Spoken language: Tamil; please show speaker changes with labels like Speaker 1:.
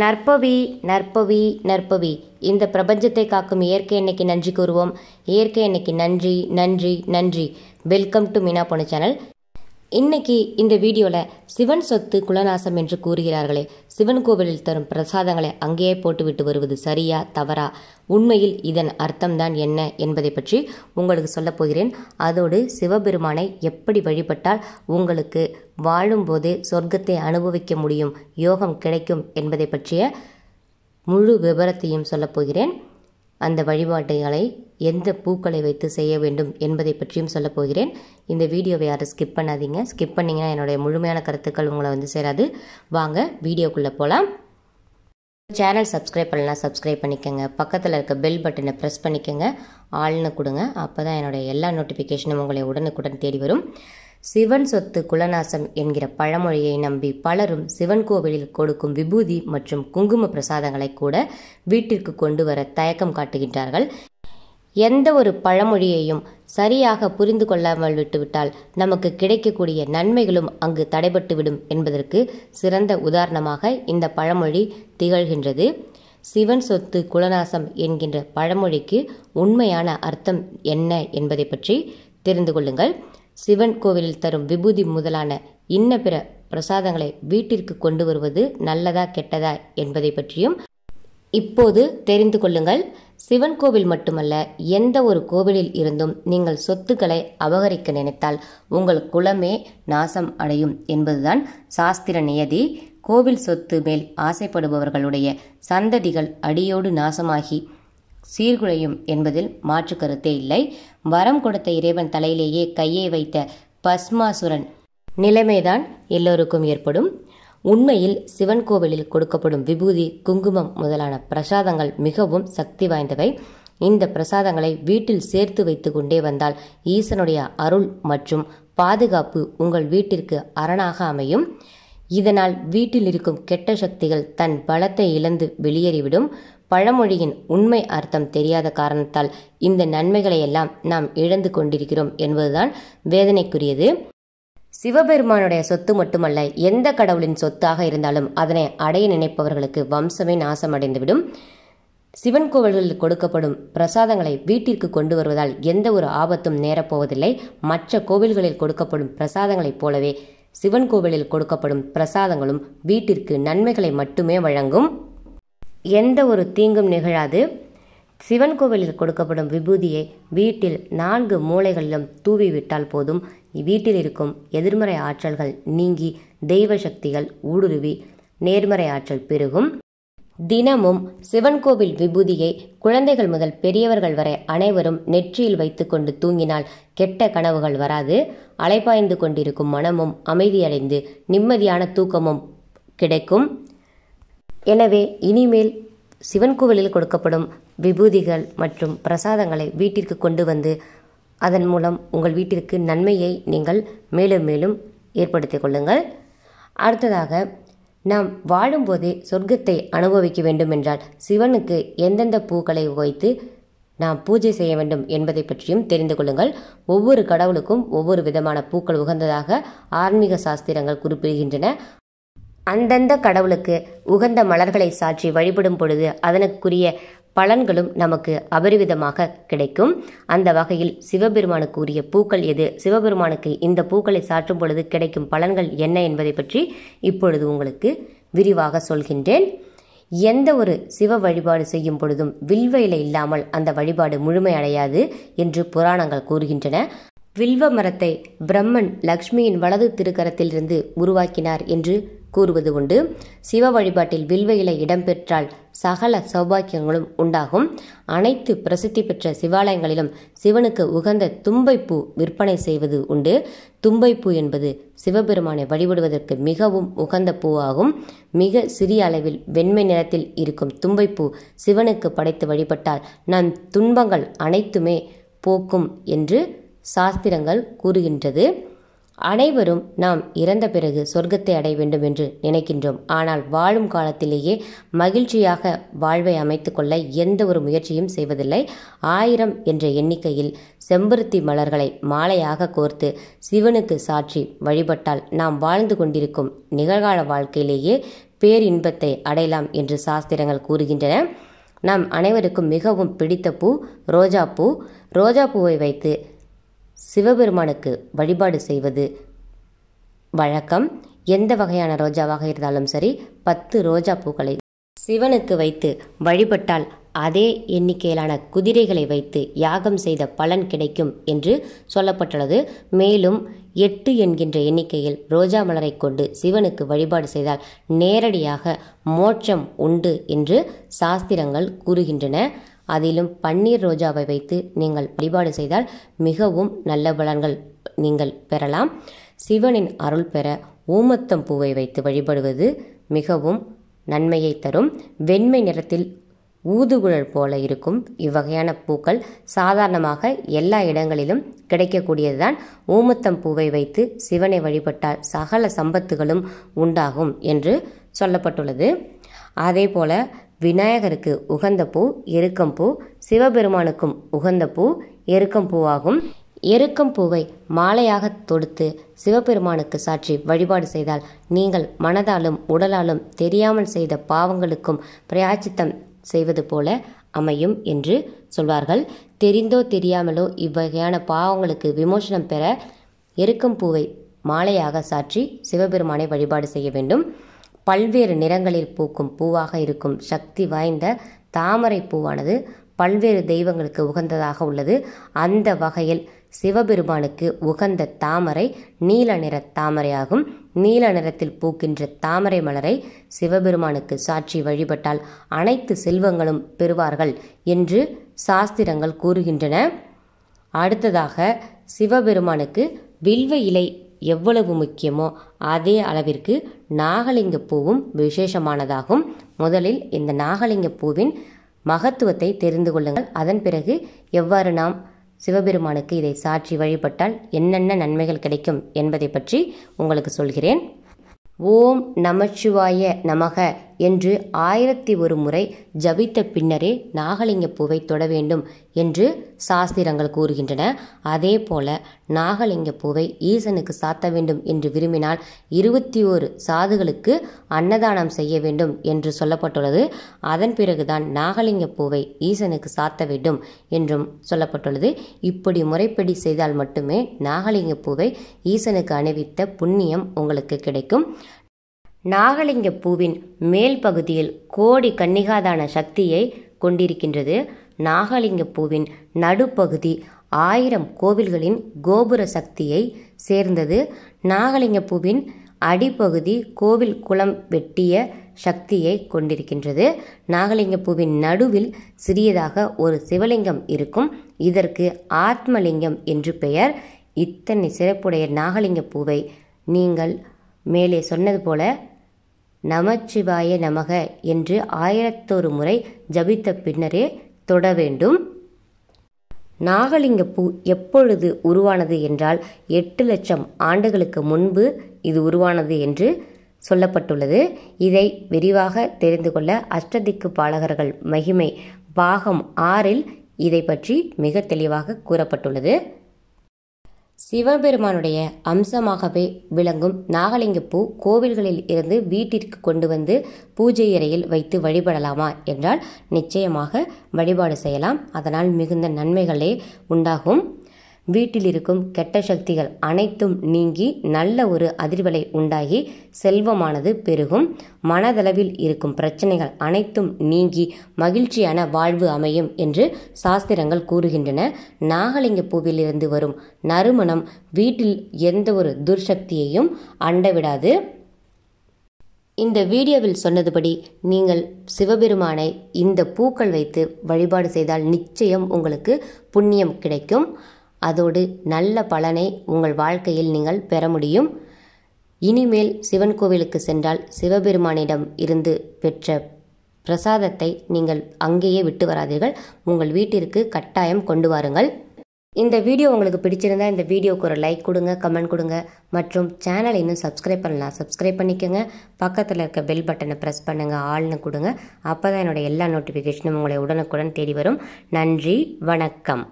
Speaker 1: நற்பவி நற்பவி நற்பவி இந்த பிரபஞ்சத்தை காக்கும் இயற்கை இன்னைக்கு நன்றி கூறுவோம் இயற்கை இன்னைக்கு நன்றி நன்றி நன்றி வெல்கம் டு மீனா பொண்ணு சேனல் இன்னைக்கு இந்த வீடியோவில் சிவன் சொத்து குலநாசம் என்று கூறுகிறார்களே சிவன் கோவிலில் தரும் பிரசாதங்களை அங்கேயே போட்டுவிட்டு வருவது சரியா தவறா உண்மையில் இதன் அர்த்தம்தான் என்ன என்பதை பற்றி உங்களுக்கு சொல்லப் போகிறேன் அதோடு சிவபெருமானை எப்படி வழிபட்டால் உங்களுக்கு வாழும்போது சொர்க்கத்தை அனுபவிக்க முடியும் யோகம் கிடைக்கும் என்பதை பற்றிய முழு விவரத்தையும் சொல்லப்போகிறேன் அந்த வழிபாட்டுகளை எந்த பூக்களை வைத்து செய்ய வேண்டும் என்பதை பற்றியும் சொல்ல போகிறேன் இந்த வீடியோவை யாரும் ஸ்கிப் பண்ணாதீங்க ஸ்கிப் பண்ணிங்கன்னா என்னுடைய முழுமையான கருத்துக்கள் உங்களை வந்து சேராது வாங்க வீடியோக்குள்ளே போகலாம் சேனல் சப்ஸ்கிரைப் பண்ணலாம் சப்ஸ்கிரைப் பண்ணிக்கோங்க பக்கத்தில் இருக்க பெல் பட்டனை ப்ரெஸ் பண்ணிக்கோங்க ஆள்னு கொடுங்க அப்போ தான் என்னுடைய எல்லா நோட்டிஃபிகேஷனும் உங்களை உடனுக்குடன் தேடி வரும் சிவன் சொத்து குலநாசம் என்கிற பழமொழியை நம்பி பலரும் சிவன் கோவிலில் கொடுக்கும் விபூதி மற்றும் குங்கும பிரசாதங்களை கூட வீட்டிற்கு கொண்டு வர தயக்கம் காட்டுகின்றார்கள் எந்த ஒரு பழமொழியையும் சரியாக புரிந்து கொள்ளாமல் விட்டுவிட்டால் நமக்கு கிடைக்கக்கூடிய நன்மைகளும் அங்கு தடைபட்டுவிடும் என்பதற்கு சிறந்த உதாரணமாக இந்த பழமொழி திகழ்கின்றது சிவன் சொத்து குலநாசம் என்கின்ற பழமொழிக்கு உண்மையான அர்த்தம் என்ன என்பதை பற்றி தெரிந்து கொள்ளுங்கள் சிவன் கோவிலில் தரும் விபூதி முதலான இன்ன பிற பிரசாதங்களை வீட்டிற்கு கொண்டு வருவது நல்லதா கெட்டதா என்பதை பற்றியும் இப்போது தெரிந்து கொள்ளுங்கள் சிவன் கோவில் மட்டுமல்ல எந்த ஒரு கோவிலில் இருந்தும் நீங்கள் சொத்துக்களை அபகரிக்க நினைத்தால் உங்கள் குலமே நாசம் அடையும் என்பதுதான் சாஸ்திர நியதி கோவில் சொத்து மேல் ஆசைப்படுபவர்களுடைய சந்ததிகள் அடியோடு நாசமாகி சீர்குலையும் என்பதில் மாற்று கருத்தே இல்லை வரம் கொடுத்த இறைவன் தலையிலேயே கையை வைத்த பஸ்மாசுரன் நிலைமைதான் எல்லோருக்கும் ஏற்படும் உண்மையில் சிவன் கோவிலில் கொடுக்கப்படும் விபூதி குங்குமம் முதலான பிரசாதங்கள் மிகவும் சக்தி வாய்ந்தவை இந்த பிரசாதங்களை வீட்டில் சேர்த்து வைத்து கொண்டே வந்தால் ஈசனுடைய அருள் மற்றும் பாதுகாப்பு உங்கள் வீட்டிற்கு அரணாக அமையும் இதனால் வீட்டில் இருக்கும் கெட்ட சக்திகள் தன் பலத்தை இழந்து வெளியேறிவிடும் பழமொழியின் உண்மை அர்த்தம் தெரியாத காரணத்தால் இந்த நன்மைகளை எல்லாம் நாம் இழந்து கொண்டிருக்கிறோம் என்பதுதான் வேதனைக்குரியது சிவபெருமானுடைய சொத்து மட்டுமல்ல எந்த கடவுளின் சொத்தாக இருந்தாலும் அதனை அடைய நினைப்பவர்களுக்கு வம்சமே நாசமடைந்துவிடும் சிவன் கோவில்களில் கொடுக்கப்படும் பிரசாதங்களை வீட்டிற்கு கொண்டு வருவதால் எந்த ஒரு ஆபத்தும் நேரப்போவதில்லை மற்ற கோவில்களில் கொடுக்கப்படும் பிரசாதங்களைப் போலவே சிவன் கோவிலில் கொடுக்கப்படும் பிரசாதங்களும் வீட்டிற்கு நன்மைகளை மட்டுமே வழங்கும் எந்த ஒரு தீங்கும் நிகழாது சிவன் கோவிலில் கொடுக்கப்படும் விபூதியை வீட்டில் நான்கு மூளைகளிலும் தூவி விட்டால் போதும் வீட்டில் இருக்கும் எதிர்மறை ஆற்றல்கள் நீங்கி தெய்வ சக்திகள் ஊடுருவி நேர்மறை ஆற்றல் பெருகும் தினமும் சிவன் கோவில் விபூதியை குழந்தைகள் முதல் பெரியவர்கள் வரை அனைவரும் நெற்றியில் வைத்துக்கொண்டு தூங்கினால் கெட்ட கனவுகள் வராது அலைபாய்ந்து கொண்டிருக்கும் மனமும் அமைதியடைந்து நிம்மதியான தூக்கமும் கிடைக்கும் எனவே இனிமேல் சிவன் கோவிலில் கொடுக்கப்படும் விபூதிகள் மற்றும் பிரசாதங்களை வீட்டிற்கு கொண்டு வந்து அதன் மூலம் உங்கள் வீட்டிற்கு நன்மையை நீங்கள் மேலும் மேலும் ஏற்படுத்திக் கொள்ளுங்கள் அடுத்ததாக நாம் வாழும்போதே சொர்க்கத்தை அனுபவிக்க வேண்டும் என்றால் சிவனுக்கு எந்தெந்த பூக்களை வைத்து நாம் பூஜை செய்ய வேண்டும் என்பதை பற்றியும் தெரிந்து கொள்ளுங்கள் ஒவ்வொரு கடவுளுக்கும் ஒவ்வொரு விதமான பூக்கள் உகந்ததாக ஆன்மீக சாஸ்திரங்கள் குறிப்பிடுகின்றன அந்தந்த கடவுளுக்கு உகந்த மலர்களை சாற்றி வழிபடும் பொழுது அதனுக்குரிய பலன்களும் நமக்கு அபரிவிதமாக கிடைக்கும் அந்த வகையில் சிவபெருமானுக்கு உரிய பூக்கள் எது சிவபெருமானுக்கு இந்த பூக்களை சாற்றும் பொழுது கிடைக்கும் பலன்கள் என்ன என்பதை பற்றி இப்பொழுது உங்களுக்கு விரிவாக சொல்கின்றேன் எந்த ஒரு சிவ வழிபாடு செய்யும் பொழுதும் இலை இல்லாமல் அந்த வழிபாடு முழுமை அடையாது என்று புராணங்கள் கூறுகின்றன வில்வ மரத்தை பிரம்மன் லக்ஷ்மியின் வலது திருக்கரத்திலிருந்து உருவாக்கினார் என்று கூறுவது உண்டு சிவ வழிபாட்டில் வில்வ இலை இடம்பெற்றால் சகல சௌபாக்கியங்களும் உண்டாகும் அனைத்து பிரசித்தி பெற்ற சிவாலயங்களிலும் சிவனுக்கு உகந்த தும்பைப்பூ விற்பனை செய்வது உண்டு தும்பைப்பூ என்பது சிவபெருமானை வழிபடுவதற்கு மிகவும் உகந்த பூவாகும் மிக சிறிய அளவில் வெண்மை நிறத்தில் இருக்கும் தும்பைப்பூ சிவனுக்கு படைத்து வழிபட்டால் நம் துன்பங்கள் அனைத்துமே போக்கும் என்று சாஸ்திரங்கள் கூறுகின்றது அனைவரும் நாம் இறந்த பிறகு சொர்க்கத்தை அடைய வேண்டும் என்று நினைக்கின்றோம் ஆனால் வாழும் காலத்திலேயே மகிழ்ச்சியாக வாழ்வை அமைத்து கொள்ள எந்த ஒரு முயற்சியும் செய்வதில்லை ஆயிரம் என்ற எண்ணிக்கையில் செம்பருத்தி மலர்களை மாலையாக கோர்த்து சிவனுக்கு சாற்றி வழிபட்டால் நாம் வாழ்ந்து கொண்டிருக்கும் நிகழ்கால வாழ்க்கையிலேயே பேரின்பத்தை அடையலாம் என்று சாஸ்திரங்கள் கூறுகின்றன நாம் அனைவருக்கும் மிகவும் பிடித்த பூ ரோஜா பூ ரோஜா பூவை வைத்து சிவபெருமானுக்கு வழிபாடு செய்வது வழக்கம் எந்த வகையான ரோஜாவாக இருந்தாலும் சரி பத்து ரோஜா பூக்களை சிவனுக்கு வைத்து வழிபட்டால் அதே எண்ணிக்கையிலான குதிரைகளை வைத்து யாகம் செய்த பலன் கிடைக்கும் என்று சொல்லப்பட்டுள்ளது மேலும் எட்டு என்கின்ற எண்ணிக்கையில் ரோஜா மலரை கொண்டு சிவனுக்கு வழிபாடு செய்தால் நேரடியாக மோட்சம் உண்டு என்று சாஸ்திரங்கள் கூறுகின்றன அதிலும் பன்னீர் ரோஜாவை வைத்து நீங்கள் வழிபாடு செய்தால் மிகவும் நல்ல பலன்கள் நீங்கள் பெறலாம் சிவனின் அருள் பெற ஊமத்தம் பூவை வைத்து வழிபடுவது மிகவும் நன்மையை தரும் வெண்மை நிறத்தில் ஊதுகுழல் போல இருக்கும் இவ்வகையான பூக்கள் சாதாரணமாக எல்லா இடங்களிலும் கிடைக்கக்கூடியதுதான் ஊமத்தம் பூவை வைத்து சிவனை வழிபட்டால் சகல சம்பத்துகளும் உண்டாகும் என்று சொல்லப்பட்டுள்ளது அதே போல விநாயகருக்கு உகந்த பூ எருக்கம் பூ சிவபெருமானுக்கும் உகந்த பூ எருக்கம் பூவாகும் எருக்கம் பூவை மாலையாக தொடுத்து சிவபெருமானுக்கு சாற்றி வழிபாடு செய்தால் நீங்கள் மனதாலும் உடலாலும் தெரியாமல் செய்த பாவங்களுக்கும் பிரயாச்சித்தம் செய்வது போல அமையும் என்று சொல்வார்கள் தெரிந்தோ தெரியாமலோ இவ்வகையான பாவங்களுக்கு விமோசனம் பெற எருக்கம் பூவை மாலையாக சாற்றி சிவபெருமானை வழிபாடு செய்ய வேண்டும் பல்வேறு நிறங்களில் பூக்கும் பூவாக இருக்கும் சக்தி வாய்ந்த தாமரை பூவானது பல்வேறு தெய்வங்களுக்கு உகந்ததாக உள்ளது அந்த வகையில் சிவபெருமானுக்கு உகந்த தாமரை நீல நிற தாமரையாகும் நீல நிறத்தில் பூக்கின்ற தாமரை மலரை சிவபெருமானுக்கு சாட்சி வழிபட்டால் அனைத்து செல்வங்களும் பெறுவார்கள் என்று சாஸ்திரங்கள் கூறுகின்றன அடுத்ததாக சிவபெருமானுக்கு வில்வ இலை எவ்வளவு முக்கியமோ அதே அளவிற்கு நாகலிங்க பூவும் விசேஷமானதாகும் முதலில் இந்த நாகலிங்க பூவின் மகத்துவத்தை தெரிந்து கொள்ளுங்கள் அதன் பிறகு எவ்வாறு நாம் சிவபெருமானுக்கு இதை சாற்றி வழிபட்டால் என்னென்ன நன்மைகள் கிடைக்கும் என்பதை பற்றி உங்களுக்கு சொல்கிறேன் ஓம் நமச்சிவாய நமக என்று ஆயிரத்தி ஒரு முறை ஜபித்த பின்னரே நாகலிங்க பூவை தொட வேண்டும் என்று சாஸ்திரங்கள் கூறுகின்றன அதே போல நாகலிங்க பூவை ஈசனுக்கு சாத்த வேண்டும் என்று விரும்பினால் இருபத்தி ஓரு சாதுகளுக்கு அன்னதானம் செய்ய வேண்டும் என்று சொல்லப்பட்டுள்ளது அதன் பிறகுதான் நாகலிங்க பூவை ஈசனுக்கு சாத்த வேண்டும் என்றும் சொல்லப்பட்டுள்ளது இப்படி முறைப்படி செய்தால் மட்டுமே நாகலிங்க பூவை ஈசனுக்கு அணிவித்த புண்ணியம் உங்களுக்கு கிடைக்கும் நாகலிங்க பூவின் மேல் பகுதியில் கோடி கன்னிகாதான சக்தியை கொண்டிருக்கின்றது நாகலிங்க பூவின் நடுப்பகுதி ஆயிரம் கோவில்களின் கோபுர சக்தியை சேர்ந்தது நாகலிங்க பூவின் அடிப்பகுதி கோவில் குளம் வெட்டிய சக்தியை கொண்டிருக்கின்றது நாகலிங்க பூவின் நடுவில் சிறியதாக ஒரு சிவலிங்கம் இருக்கும் இதற்கு ஆத்மலிங்கம் என்று பெயர் இத்தனை சிறப்புடைய நாகலிங்க பூவை நீங்கள் மேலே சொன்னது போல நமச்சிவாய நமக என்று ஆயிரத்தொரு முறை ஜபித்த பின்னரே தொட வேண்டும் நாகலிங்க பூ எப்பொழுது உருவானது என்றால் எட்டு லட்சம் ஆண்டுகளுக்கு முன்பு இது உருவானது என்று சொல்லப்பட்டுள்ளது இதை விரிவாக தெரிந்து கொள்ள அஷ்டதிக்கு பாலகர்கள் மகிமை பாகம் ஆறில் இதை பற்றி மிக தெளிவாக கூறப்பட்டுள்ளது சிவபெருமானுடைய அம்சமாகவே விளங்கும் நாகலிங்க பூ கோவில்களில் இருந்து வீட்டிற்கு கொண்டு வந்து பூஜை அறையில் வைத்து வழிபடலாமா என்றால் நிச்சயமாக வழிபாடு செய்யலாம் அதனால் மிகுந்த நன்மைகளே உண்டாகும் வீட்டில் இருக்கும் கெட்ட சக்திகள் அனைத்தும் நீங்கி நல்ல ஒரு அதிர்வலை உண்டாகி செல்வமானது பெருகும் மனதளவில் இருக்கும் பிரச்சனைகள் அனைத்தும் நீங்கி மகிழ்ச்சியான வாழ்வு அமையும் என்று சாஸ்திரங்கள் கூறுகின்றன நாகலிங்க பூவிலிருந்து வரும் நறுமணம் வீட்டில் எந்த ஒரு துர்சக்தியையும் அண்டவிடாது இந்த வீடியோவில் சொன்னதுபடி நீங்கள் சிவபெருமானை இந்த பூக்கள் வைத்து வழிபாடு செய்தால் நிச்சயம் உங்களுக்கு புண்ணியம் கிடைக்கும் அதோடு நல்ல பலனை உங்கள் வாழ்க்கையில் நீங்கள் பெற முடியும் இனிமேல் சிவன் கோவிலுக்கு சென்றால் சிவபெருமானிடம் இருந்து பெற்ற பிரசாதத்தை நீங்கள் அங்கேயே விட்டு வராதீர்கள் உங்கள் வீட்டிற்கு கட்டாயம் கொண்டு வாருங்கள் இந்த வீடியோ உங்களுக்கு பிடிச்சிருந்தா இந்த வீடியோக்கு ஒரு லைக் கொடுங்க கமெண்ட் கொடுங்க மற்றும் சேனல் இன்னும் சப்ஸ்கிரைப் பண்ணலாம் சப்ஸ்கிரைப் பண்ணிக்கோங்க பக்கத்தில் இருக்க பெல் பட்டனை ப்ரெஸ் பண்ணுங்கள் ஆள்னு கொடுங்க அப்போ தான் என்னோடய எல்லா நோட்டிஃபிகேஷனும் உங்களை உடனுக்குடன் தேடி வரும் நன்றி வணக்கம்